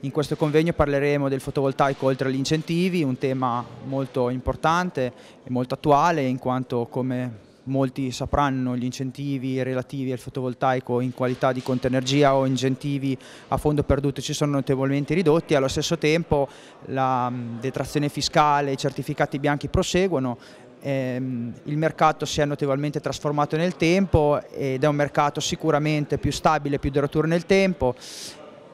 In questo convegno parleremo del fotovoltaico oltre agli incentivi, un tema molto importante e molto attuale in quanto come molti sapranno gli incentivi relativi al fotovoltaico in qualità di conto energia o incentivi a fondo perduto ci sono notevolmente ridotti, allo stesso tempo la mm, detrazione fiscale, e i certificati bianchi proseguono ehm, il mercato si è notevolmente trasformato nel tempo ed è un mercato sicuramente più stabile, più duraturo nel tempo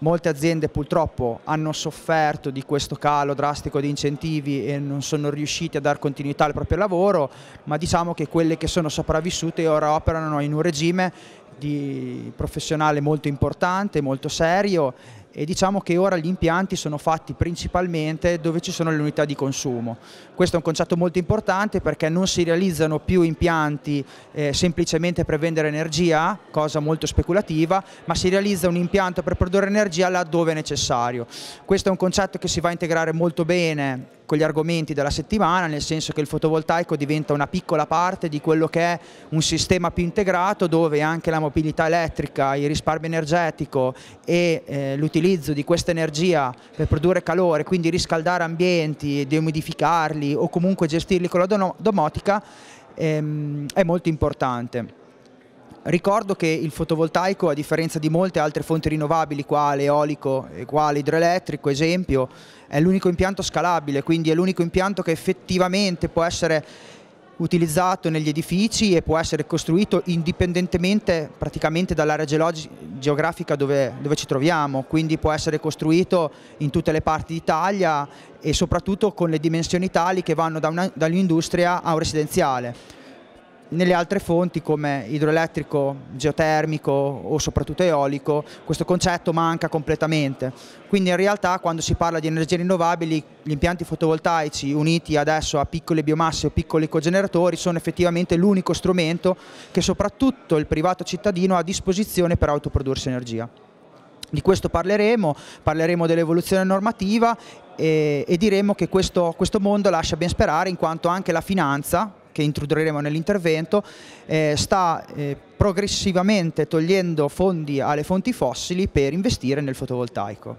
Molte aziende purtroppo hanno sofferto di questo calo drastico di incentivi e non sono riuscite a dar continuità al proprio lavoro, ma diciamo che quelle che sono sopravvissute ora operano in un regime di professionale molto importante, molto serio e diciamo che ora gli impianti sono fatti principalmente dove ci sono le unità di consumo. Questo è un concetto molto importante perché non si realizzano più impianti eh, semplicemente per vendere energia, cosa molto speculativa, ma si realizza un impianto per produrre energia laddove è necessario. Questo è un concetto che si va a integrare molto bene con gli argomenti della settimana, nel senso che il fotovoltaico diventa una piccola parte di quello che è un sistema più integrato dove anche la mobilità elettrica, il risparmio energetico e eh, l'utilizzo l'utilizzo di questa energia per produrre calore, quindi riscaldare ambienti, deumidificarli o comunque gestirli con la domotica ehm, è molto importante. Ricordo che il fotovoltaico, a differenza di molte altre fonti rinnovabili, quale eolico e eh, quale idroelettrico, esempio, è l'unico impianto scalabile, quindi è l'unico impianto che effettivamente può essere utilizzato negli edifici e può essere costruito indipendentemente praticamente dall'area geografica dove, dove, ci troviamo, quindi può essere costruito in tutte le parti d'Italia e soprattutto con le dimensioni tali che vanno da dall'industria a un residenziale. Nelle altre fonti come idroelettrico, geotermico o soprattutto eolico questo concetto manca completamente. Quindi in realtà quando si parla di energie rinnovabili gli impianti fotovoltaici uniti adesso a piccole biomasse o piccoli cogeneratori sono effettivamente l'unico strumento che soprattutto il privato cittadino ha a disposizione per autoprodursi energia. Di questo parleremo, parleremo dell'evoluzione normativa e, eh, e diremo che questo, questo mondo lascia ben sperare in quanto anche la finanza, che introdurremo nell'intervento, eh, sta eh, progressivamente togliendo fondi alle fonti fossili per investire nel fotovoltaico.